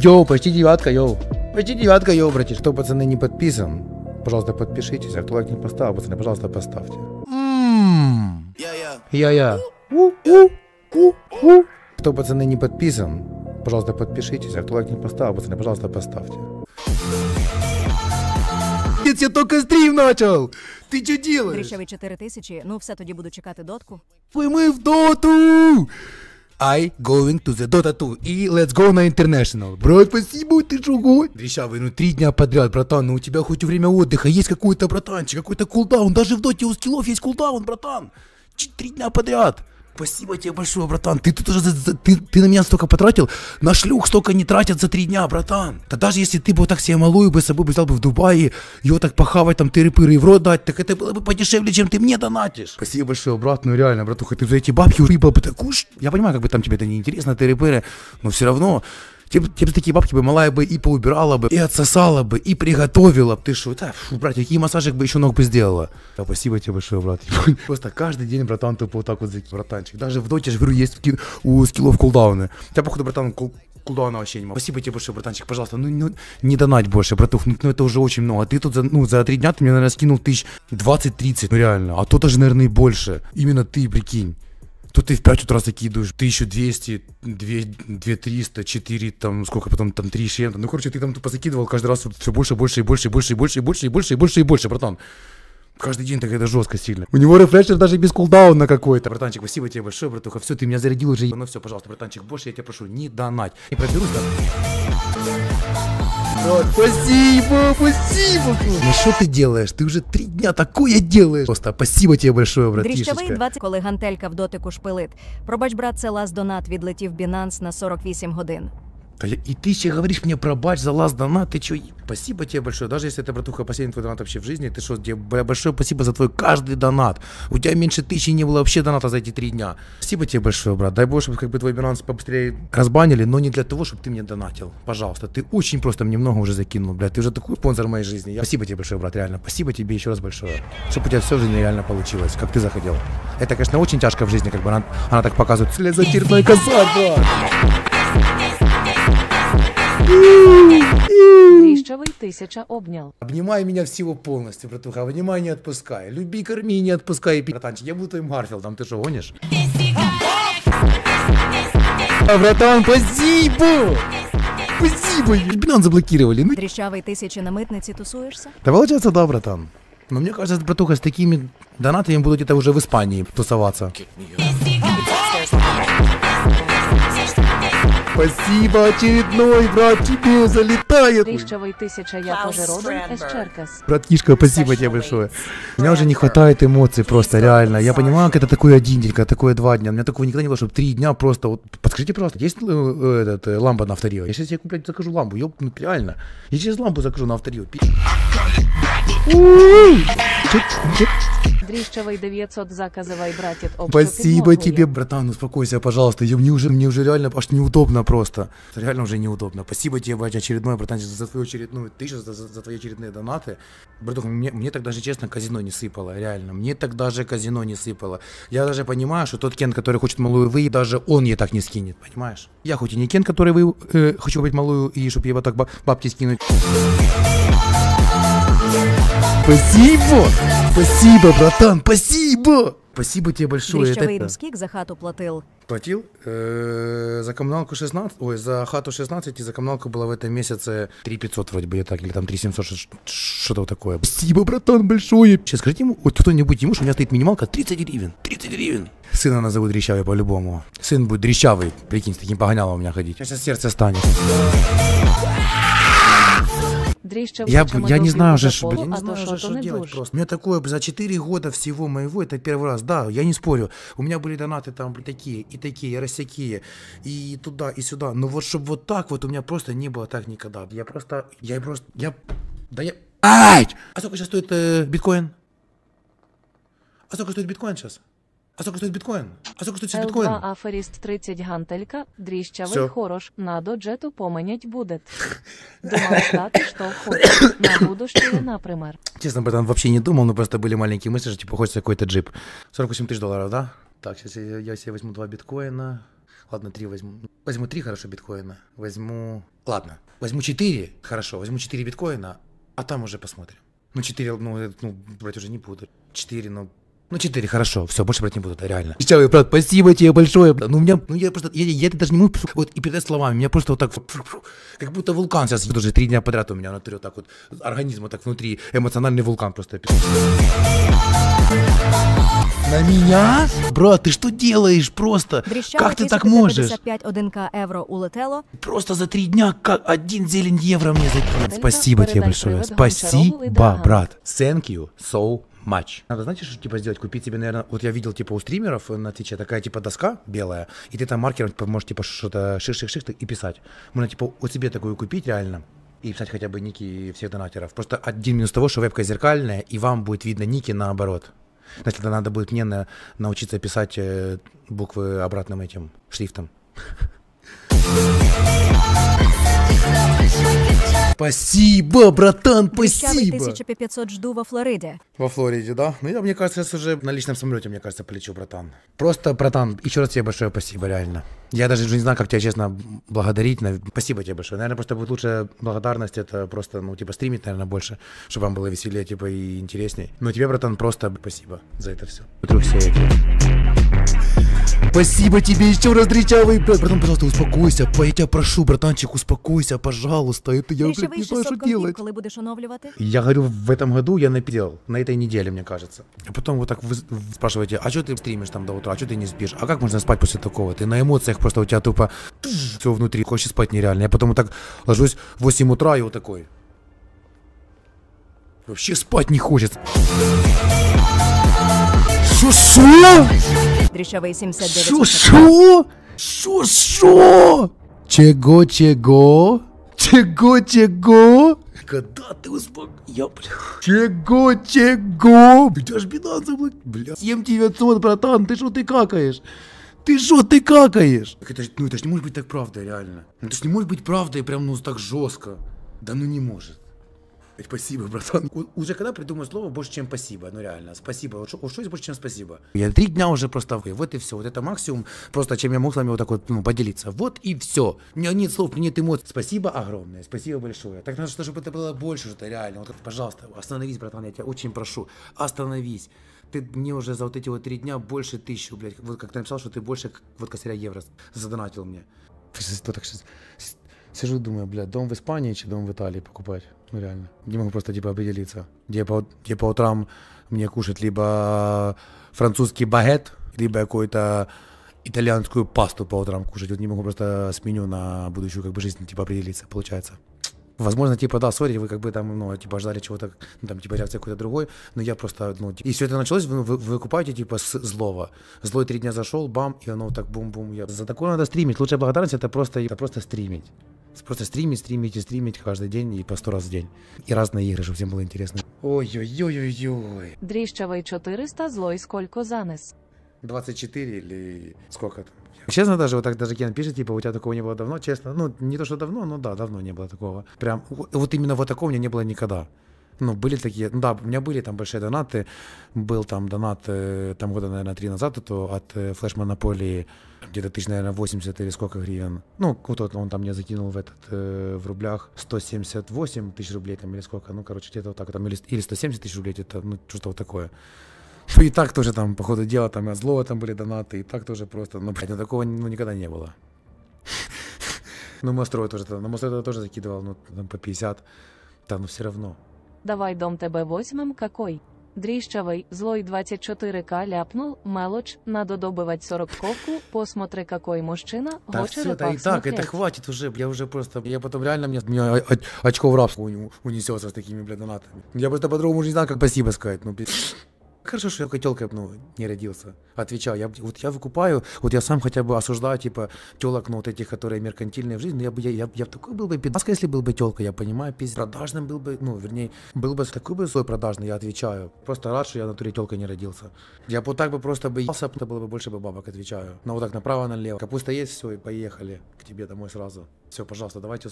Йоу, почти девятка, йоу. Почти девятка, йоу, братиш. Что, пацаны, не подписан, пожалуйста, подпишитесь. А кто лайк не поставил, пацаны, пожалуйста, поставьте. М-м. Я-я. Кто, пацаны, не подписан, пожалуйста, подпишитесь. А кто лайк не поставил, пацаны, пожалуйста, поставьте. Пиздец, я только стрим начал! Ты что делаешь? Грішевий 4000. ну все тоді буду чекати дотку. мы в доту! I going to the Dota 2 и Let's go на International. Брат, спасибо, ты другой. Дрищавый, ну три дня подряд, братан, ну у тебя хоть время отдыха есть какой-то, братанчик, какой-то кулдаун. Даже в доте у скиллов есть кулдаун, братан. Три дня подряд. Спасибо тебе большое, братан. Ты тут уже ты, ты на меня столько потратил. На шлюх столько не тратят за три дня, братан. Да даже если ты бы вот так себе малую бы с собой бы взял бы в Дубае, его так похавать, там тыры-пыры в рот дать, так это было бы подешевле, чем ты мне донатишь. Спасибо большое, брат. Ну реально, братуха, ты за эти бабки рыба бы такую... Я понимаю, как бы там тебе это неинтересно, тыры-пыры, но все равно Тебе, тебе типа такие бабки бы малая бы и поубирала бы, и отсосала бы, и приготовила бы. Ты что, да, фу, братья, какие массажик бы еще ног бы сделала. Да, спасибо тебе большое, брат. Просто каждый день, братан, ты вот так вот, братанчик. Даже в доте, я же говорю, есть у скиллов кулдауны. Тебя, походу, братан, кул кулдауна вообще не могу. Спасибо тебе большое, братанчик, пожалуйста. Ну, ну не донать больше, братух, ну, ну это уже очень много. А ты тут за, ну, за три дня ты мне, наверное, скинул тысяч 20-30, ну реально. А то даже, наверное, и больше. Именно ты, прикинь что ты в 5 утра закидываешь 1200, 2300, 4, там, сколько потом, там, 3 чем-то. Ну, короче, ты там тупо закидывал каждый раз все больше, больше и больше, и больше, и больше, и больше, и больше, и больше, и больше, братан. Каждый день так это жестко сильно. У него рефрешер даже без кулдауна какой-то. Братанчик, спасибо тебе большое, братуха. Все, ты меня зарядил уже. Ну все, пожалуйста, братанчик, больше я тебя прошу, не донать. И проберусь, да? Вот, спасибо, спасибо. Ну что ты делаешь? Ты уже три дня такое делаешь. Просто спасибо тебе большое, братишечка. Дріщовий 20, коли гантелька в дотику шпилит. Пробач, брат, це лаз донат відлетів Binance на 48 годин и ты еще говоришь мне про бач за лаз дана, ты че? Спасибо тебе большое, даже если это, братуха, последний твой донат вообще в жизни, ты что, тебе большое спасибо за твой каждый донат. У тебя меньше тысячи не было вообще доната за эти три дня. Спасибо тебе большое, брат. Дай бог, чтобы как бы твой баланс побыстрее разбанили, но не для того, чтобы ты мне донатил. Пожалуйста, ты очень просто мне много уже закинул, блядь. Ты уже такой спонсор моей жизни. Я... Спасибо тебе большое, брат, реально. Спасибо тебе еще раз большое. Чтобы у тебя все в жизни реально получилось, как ты захотел. Это, конечно, очень тяжко в жизни, как бы она, она так показывает. Слезотирная коза, брат. Грищевый тысяча обнял. Обнимай меня всего полностью, братуха. Обнимай, не отпускай. Люби, корми, не отпускай. Братанчик, я буду твоим Гарфилдом, ты что, гонишь? братан, спасибо! Спасибо! Бинан заблокировали. Ну... Дрищавый на мытнице тусуешься? Да получается, да, братан. Но ну, мне кажется, братуха, с такими донатами будут это уже в Испании тусоваться. Спасибо, очередной, брат, тебе залетает. Дрищевый Братишка, спасибо тебе большое. У меня уже не хватает эмоций просто, реально. Я понимаю, когда такой один день, когда такое два дня. У меня такого никогда не было, чтобы три дня просто... Вот, подскажите, просто, есть э, этот, э, лампа на авторио? Я сейчас я, куплю, закажу лампу, ёб, ну, реально. Я сейчас лампу закажу на авторио. Дрищевой 900 заказывай, братец. Спасибо тебе, братан, успокойся, пожалуйста. Я, мне, уже, мне уже реально аж неудобно просто. Реально уже неудобно. Спасибо тебе, братья, очередной, братан, за твою очередную тысячу, за, за, за твои очередные донаты. Братух, мне, мне так даже, честно, казино не сыпало, реально. Мне так даже казино не сыпало. Я даже понимаю, что тот Кен, который хочет малую вы, даже он ей так не скинет, понимаешь? Я хоть и не Кен, который вы, э, хочу быть малую, и чтобы его так бабки скинуть. Спасибо! Спасибо, братан, спасибо! Спасибо тебе большое. Дріщавий русскік за хату платил. Платил? Э, за коммуналку 16, ой, за хату 16 и за коммуналку было в этом месяце 3500 вроде бы, я так, или там 3700, что-то такое. Спасибо, братан, большое. Сейчас скажите ему, вот кто-нибудь ему, что у меня стоит минималка 30 гривен, 30 гривен. Сына назовут дрещавый по-любому. Сын будет дрещавый. прикинь, с таким погонялом у меня ходить. Сейчас сердце станет. Я, а я не знаю уже, что, я не знаю уже, что делать просто. У меня такое за 4 года всего моего, это первый раз. Да, я не спорю. У меня были донаты там такие, и такие, и рассякие, и туда, и сюда. Но вот чтобы вот так вот у меня просто не было так никогда. Я просто, я просто, я, да я... Ай! А сколько сейчас стоит э, биткоин? А сколько стоит биткоин сейчас? А сколько стоит биткоин? А сколько стоит биткоин? А 2 аферіст 30 гантелька, дріщавий хорош, на доджету поменять будет. Думал стати, что хочу, на будущее, например. Честно, об этом вообще не думал, но просто были маленькие мысли, что типа хочется какой-то джип. 48 тысяч долларов, да? Так, сейчас я, я себе возьму два биткоина. Ладно, три возьму. Возьму три, хорошо, биткоина. Возьму... Ладно, возьму четыре, хорошо, возьму четыре биткоина, а там уже посмотрим. Ну, четыре, ну, ну брать уже не буду. Четыре, ну, ну, 4, хорошо, все, больше брать не буду, да, реально. Счастливый, брат, спасибо тебе большое. Ну, у меня, ну, я просто, я, я это даже не могу вот, и передать словами, меня просто вот так, как будто вулкан сейчас, уже три дня подряд у меня внутри вот так вот, организм вот так внутри, эмоциональный вулкан просто. На меня? Брат, ты что делаешь просто? Вріщали как ты так можешь? 51 улетело. Просто за три дня как один зелень евро мне. закинуть. Спасибо тебе большое. Спасибо, брат. Thank you so матч. Надо, знаешь что типа сделать? Купить себе, наверное, вот я видел типа у стримеров на Твиче такая типа доска белая, и ты там маркером типа, можешь типа что-то шиш-шиш-шиш и писать. Можно типа у себе такую купить реально и писать хотя бы ники всех донатеров. Просто один минус того, что вебка зеркальная, и вам будет видно ники наоборот. Значит, тогда надо будет мне на, научиться писать э, буквы обратным этим шрифтом. Спасибо, братан, спасибо. 1500 жду во Флориде. Во Флориде, да? Ну, я, мне кажется, сейчас уже на личном самолете, мне кажется, полечу, братан. Просто, братан, еще раз тебе большое спасибо, реально. Я даже уже не знаю, как тебя честно благодарить. Спасибо тебе большое. Наверное, просто будет лучше благодарность, это просто, ну, типа, стримить, наверное, больше, чтобы вам было веселее, типа, и интересней. Но ну, тебе, братан, просто спасибо за это все. Вдруг все эти... Спасибо тебе еще раз, дричавый. Блядь, братан, пожалуйста, успокойся. Я тебя прошу, братанчик, успокойся, пожалуйста. Это я, уже не знаю, что делать. Коли будешь оновлювати? Я говорю, в этом году я наперел. На этой неделе, мне кажется. А потом вот так вы спрашиваете, а что ты стримишь там до утра, а что ты не спишь? А как можно спать после такого? Ты на эмоциях просто у тебя тупо все внутри. Хочешь спать нереально. Я потом вот так ложусь в 8 утра и вот такой. Вообще спать не хочется. Что, что? Що, що? Що, що? Чего, чего? Чего, чего? Когда ты успок... Я, бля... Чего, чего? Бля, аж беда забыл... Бля... 7900, братан, ты что ты какаешь? Ты что ты какаешь? Так это, ну это ж не может быть так правда, реально. Ну, это ж не может быть правдой прям, ну, так жестко. Да ну не может. Спасибо, братан. уже когда придумаю слово больше, чем спасибо, ну реально, спасибо, вот, что, что больше, чем спасибо. Я три дня уже просто, вот и все, вот это максимум, просто чем я мог с вами вот так вот ну, поделиться. Вот и все. У меня нет слов, нет эмоций. Спасибо огромное, спасибо большое. Так надо, чтобы это было больше, что-то реально. Вот, пожалуйста, остановись, братан, я тебя очень прошу, остановись ты мне уже за вот эти вот три дня больше тысячу, блядь, вот как ты написал, что ты больше вот косаря евро задонатил мне. Сижу, думаю, блядь, дом в Испании, чи дом в Италии покупать? Ну, реально. Не могу просто типа определиться. Где по, где по утрам мне кушать либо французский багет, либо какую-то итальянскую пасту по утрам кушать. Вот не могу просто с меню на будущую как бы жизнь типа определиться, получается. Возможно, типа, да, сори, вы как бы там, ну, типа, ждали чего-то, ну, там, типа, реакция какой-то другой, но я просто, ну, типа... И все это началось, вы, вы, вы типа, с злого. Злой три дня зашел, бам, и оно вот так бум-бум. Я... За такое надо стримить. Лучшая благодарность — это просто, это просто стримить. Просто стримить, стримить и стримить каждый день и по сто раз в день. И разные игры, чтобы всем было интересно. Ой-ой-ой-ой-ой. Дрищавый 400 злой сколько занес? 24 или сколько там? Честно, даже вот так даже Кен пишет, типа, у тебя такого не было давно, честно. Ну, не то, что давно, но да, давно не было такого. Прям, вот именно вот такого у меня не было никогда. Ну, были такие, ну да, у меня были там большие донаты. Был там донат, э, там года, наверное, три назад, это от э, флешмонополии Монополии где-то тысяч, наверное, 80 или сколько гривен. Ну, кто-то он там мне закинул в этот, э, в рублях 178 тысяч рублей там или сколько. Ну, короче, где-то вот так там, или, или 170 тысяч рублей, это, ну, что-то вот такое. Ну и так тоже там, по ходу дела, там от злого там были донаты, и так тоже просто, ну, блядь, ну, такого ну, никогда не было. Ну, Мострой тоже, на ну, Мострой тоже закидывал, ну, там по 50, Да, но все равно. Давай дом ТБ возьмем какой? Дрищавый, злой 24к ляпнул, мелочь, надо добывать ковку, посмотри какой мужчина, Да все, да и так, смотреть. это хватит уже, я уже просто, я потом реально, мне, меня оч очко в рабство унесется с такими, блядь, донатами. Я просто по-другому не знаю, как спасибо сказать, ну, пиздец. хорошо, что я котелкой, ну, не родился. Отвечал, я, вот я выкупаю, вот я сам хотя бы осуждаю, типа, телок, ну, вот этих, которые меркантильные в жизни, я бы, я, я, я такой был бы пидмаска, если был бы телка, я понимаю, пиздец. Продажным был бы, ну, вернее, был бы такой бы свой продажный, я отвечаю. Просто рад, что я на туре телкой не родился. Я бы вот так бы просто бы ебался, это было бы больше бы бабок, отвечаю. Но вот так направо-налево. Капуста есть, все, и поехали к тебе домой сразу. Все, пожалуйста, давайте,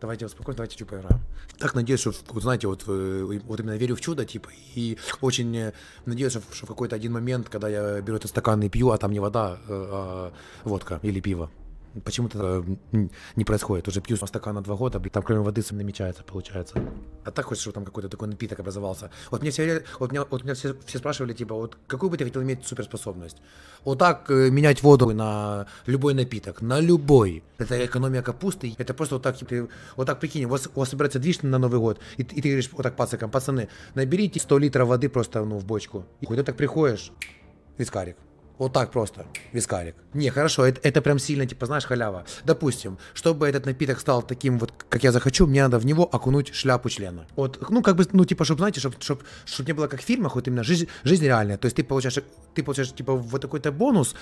давайте успокоимся, давайте чуть типа поиграем. Так надеюсь, что, знаете, вот, вот именно верю в чудо, типа, и очень э, надеюсь, что, что в какой-то один момент, когда я беру этот стакан и пью, а там не вода, э, а водка или пиво. Почему-то э, не происходит. Уже пью стакана два года, там кроме воды сам намечается, получается. А так хочется, чтобы там какой-то такой напиток образовался. Вот мне все, вот меня, вот меня все, все спрашивали, типа, вот какую бы ты хотел иметь суперспособность? Вот так э, менять воду на любой напиток, на любой. Это экономия капусты, это просто вот так, ты, вот так прикинь, у вас, у вас собирается движ на Новый год, и, и ты говоришь вот так пацакам, пацаны, наберите 100 литров воды просто ну, в бочку. И куда так приходишь, вискарик. Вот так просто, вискарик. Не, хорошо, это, это прям сильно, типа, знаешь, халява. Допустим, чтобы этот напиток стал таким вот, как я захочу, мне надо в него окунуть шляпу члена. Вот, ну, как бы, ну, типа, чтобы, знаете, чтобы чтобы чтоб не было как в фильмах, вот именно жизнь, жизнь реальная. То есть ты получаешь, ты получаешь, типа, вот такой-то бонус,